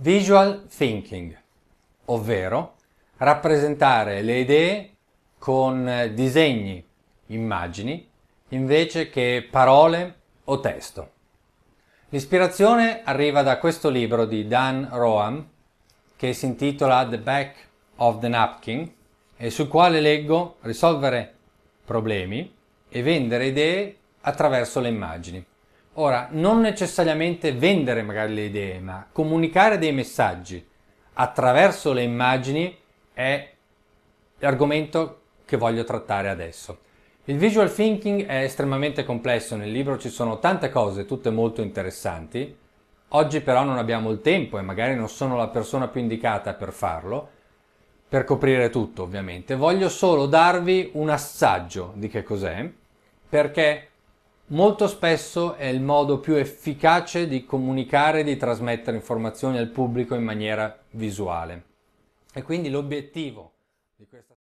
Visual thinking, ovvero rappresentare le idee con eh, disegni, immagini, invece che parole o testo. L'ispirazione arriva da questo libro di Dan Roam, che si intitola The Back of the Napkin, e sul quale leggo risolvere problemi e vendere idee attraverso le immagini. Ora, non necessariamente vendere magari le idee, ma comunicare dei messaggi attraverso le immagini è l'argomento che voglio trattare adesso. Il visual thinking è estremamente complesso, nel libro ci sono tante cose, tutte molto interessanti. Oggi però non abbiamo il tempo e magari non sono la persona più indicata per farlo, per coprire tutto ovviamente. Voglio solo darvi un assaggio di che cos'è, perché Molto spesso è il modo più efficace di comunicare e di trasmettere informazioni al pubblico in maniera visuale. E quindi l'obiettivo di questa